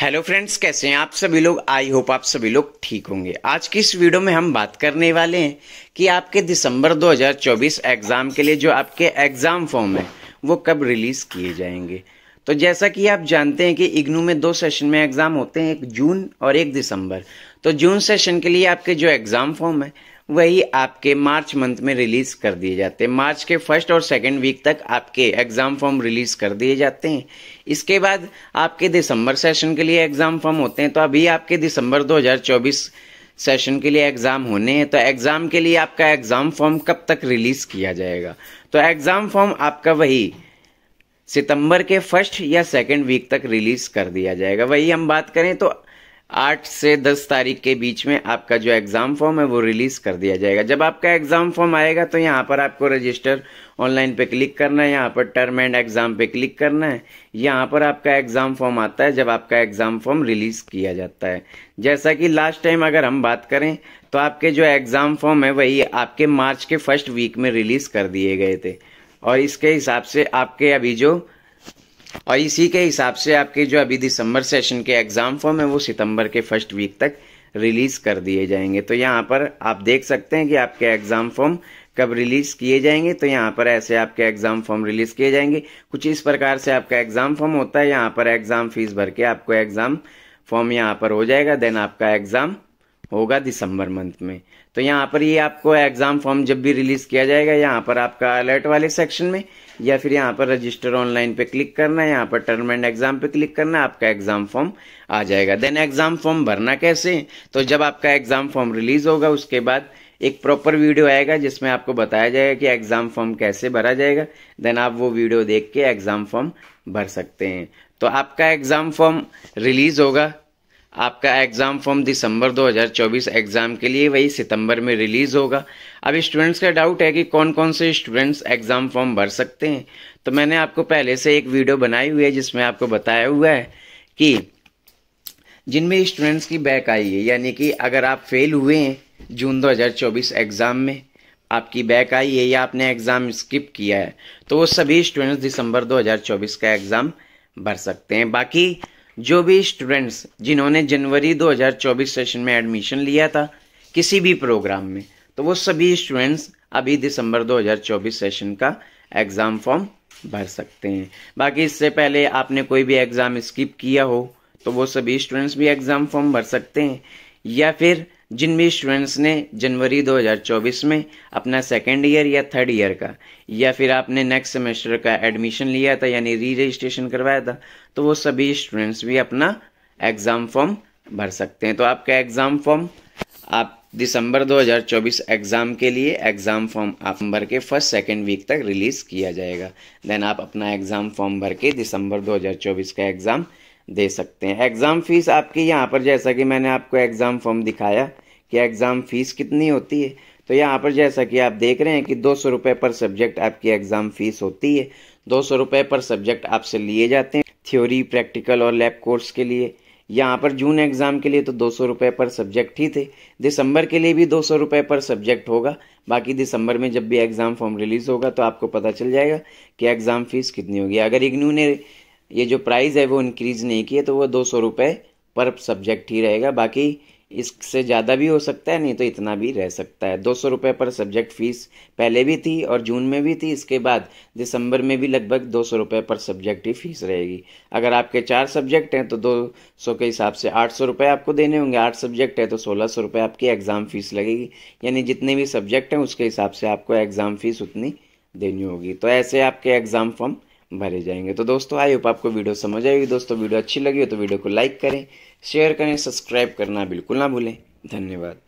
hello friends कैसे हैं आप सभी लोग आई होप आप सभी लोग ठीक होंगे आज की इस वीडियो में हम बात करने वाले हैं कि आपके दिसंबर 2024 एग्ज़ाम के लिए जो आपके एग्ज़ाम फॉर्म है वो कब रिलीज़ किए जाएंगे तो जैसा कि आप जानते हैं कि इग्नू में दो सेशन में एग्ज़ाम होते हैं एक जून और एक दिसंबर तो जून सेशन के लिए आपके जो एग्ज़ाम फॉर्म है वही आपके मार्च मंथ में रिलीज कर दिए जाते हैं मार्च के फर्स्ट और सेकेंड वीक तक आपके एग्जाम फॉर्म रिलीज कर दिए जाते हैं इसके बाद आपके दिसंबर सेशन के लिए एग्जाम फॉर्म होते हैं तो अभी आपके दिसंबर 2024 सेशन के लिए एग्जाम होने हैं तो एग्जाम के लिए आपका एग्जाम फॉर्म कब तक रिलीज किया जाएगा तो एग्जाम फॉर्म आपका वही सितंबर के फर्स्ट या सेकेंड वीक तक रिलीज कर दिया जाएगा वही हम बात करें तो आठ से दस तारीख के बीच में आपका जो एग्ज़ाम फॉर्म है वो रिलीज़ कर दिया जाएगा जब आपका एग्ज़ाम फॉर्म आएगा तो यहाँ पर आपको रजिस्टर ऑनलाइन पे क्लिक करना है यहाँ पर टर्म एंड एग्ज़ाम पे क्लिक करना है यहाँ पर आपका एग्ज़ाम फॉर्म आता है जब आपका एग्ज़ाम फॉर्म रिलीज़ किया जाता है जैसा कि लास्ट टाइम अगर हम बात करें तो आपके जो एग्ज़ाम फॉर्म है वही आपके मार्च के फर्स्ट वीक में रिलीज़ कर दिए गए थे और इसके हिसाब से आपके अभी जो और इसी के हिसाब से आपके जो अभी दिसंबर सेशन के एग्ज़ाम फॉर्म है वो सितंबर के फर्स्ट वीक तक रिलीज़ कर दिए जाएंगे तो यहाँ पर आप देख सकते हैं कि आपके एग्ज़ाम फॉर्म कब रिलीज़ किए जाएंगे तो यहाँ पर ऐसे आपके एग्ज़ाम फॉर्म रिलीज़ किए जाएंगे कुछ इस प्रकार से आपका एग्ज़ाम फॉर्म होता है यहाँ पर एग्ज़ाम फीस भर के आपको एग्ज़ाम फॉर्म यहाँ पर हो जाएगा देन आपका एग्ज़ाम होगा दिसंबर मंथ में तो यहाँ पर ये आपको एग्ज़ाम फॉर्म जब भी रिलीज़ किया जाएगा यहाँ पर आपका अलर्ट वाले सेक्शन में या फिर यहाँ पर रजिस्टर ऑनलाइन पे क्लिक करना है यहाँ पर टर्म एंड एग्ज़ाम पे क्लिक करना आपका एग्ज़ाम फॉर्म आ जाएगा देन एग्ज़ाम फॉर्म भरना कैसे तो जब आपका एग्ज़ाम फॉर्म रिलीज़ होगा उसके बाद एक प्रॉपर वीडियो आएगा जिसमें आपको बताया जाएगा कि एग्ज़ाम फॉर्म कैसे भरा जाएगा देन आप वो वीडियो देख के एग्ज़ाम फॉर्म भर सकते हैं तो आपका एग्ज़ाम फॉर्म रिलीज़ होगा आपका एग्ज़ाम फॉर्म दिसंबर 2024 एग्ज़ाम के लिए वही सितंबर में रिलीज़ होगा अब स्टूडेंट्स का डाउट है कि कौन कौन से स्टूडेंट्स एग्ज़ाम फॉर्म भर सकते हैं तो मैंने आपको पहले से एक वीडियो बनाई हुई है जिसमें आपको बताया हुआ है कि जिनमें स्टूडेंट्स की बैक आई है यानी कि अगर आप फेल हुए हैं जून 2024 एग्ज़ाम में आपकी बैक आई है या आपने एग्ज़ाम स्किप किया है तो वो सभी स्टूडेंट्स दिसंबर 2024 का एग्ज़ाम भर सकते हैं बाकी जो भी स्टूडेंट्स जिन्होंने जनवरी 2024 सेशन में एडमिशन लिया था किसी भी प्रोग्राम में तो वो सभी स्टूडेंट्स अभी दिसंबर 2024 सेशन का एग्ज़ाम फॉर्म भर सकते हैं बाकी इससे पहले आपने कोई भी एग्ज़ाम स्किप किया हो तो वो सभी स्टूडेंट्स भी एग्ज़ाम फॉर्म भर सकते हैं या फिर जिन भी स्टूडेंट्स ने जनवरी 2024 में अपना सेकेंड ईयर या थर्ड ईयर का या फिर आपने नेक्स्ट सेमेस्टर का एडमिशन लिया था यानी री रजिस्ट्रेशन करवाया था तो वो सभी स्टूडेंट्स भी अपना एग्ज़ाम फॉर्म भर सकते हैं तो आपका एग्ज़ाम फॉर्म आप दिसंबर 2024 एग्ज़ाम के लिए एग्ज़ाम फॉर्म आप भर के फर्स्ट सेकेंड वीक तक रिलीज़ किया जाएगा देन आप अपना एग्ज़ाम फॉर्म भर के दिसंबर 2024 का एग्ज़ाम दे सकते हैं एग्ज़ाम फ़ीस आपकी यहाँ पर जैसा कि मैंने आपको एग्ज़ाम फॉर्म दिखाया कि एग्ज़ाम फ़ीस कितनी होती है तो यहाँ पर जैसा कि आप देख रहे हैं कि दो सौ रुपये पर सब्जेक्ट आपकी एग्ज़ाम फ़ीस होती है दो सौ रुपये पर सब्जेक्ट आपसे लिए जाते हैं थ्योरी प्रैक्टिकल और लैब कोर्स के लिए यहाँ पर जून एग्ज़ाम के लिए तो दो सौ रुपए पर सब्जेक्ट ही थे दिसंबर के लिए भी दो सौ रुपए पर सब्जेक्ट होगा बाकी दिसंबर में जब भी एग्ज़ाम फॉर्म रिलीज़ होगा तो आपको पता चल जाएगा कि एग्ज़ाम फ़ीस कितनी होगी अगर इग्नू ने ये जो प्राइस है वो इंक्रीज़ नहीं किया तो वो दो सौ रुपये पर सब्जेक्ट ही रहेगा बाकी इससे ज़्यादा भी हो सकता है नहीं तो इतना भी रह सकता है दो सौ रुपये पर सब्जेक्ट फ़ीस पहले भी थी और जून में भी थी इसके बाद दिसंबर में भी लगभग दो सौ रुपये पर सब्जेक्ट ही फ़ीस रहेगी अगर आपके चार सब्जेक्ट हैं तो दो सौ के हिसाब से आठ सौ रुपये आपको देने होंगे आठ सब्जेक्ट है तो सोलह सौ रुपये आपकी एग्ज़ाम फ़ीस लगेगी यानी जितने भी सब्जेक्ट हैं उसके हिसाब से आपको एग्ज़ाम फ़ीस उतनी देनी होगी तो ऐसे आपके एग्ज़ाम फॉर्म भरे जाएंगे तो दोस्तों आई होप आपको वीडियो समझ आएगी दोस्तों वीडियो अच्छी लगी हो तो वीडियो को लाइक करें शेयर करें सब्सक्राइब करना बिल्कुल ना भूलें धन्यवाद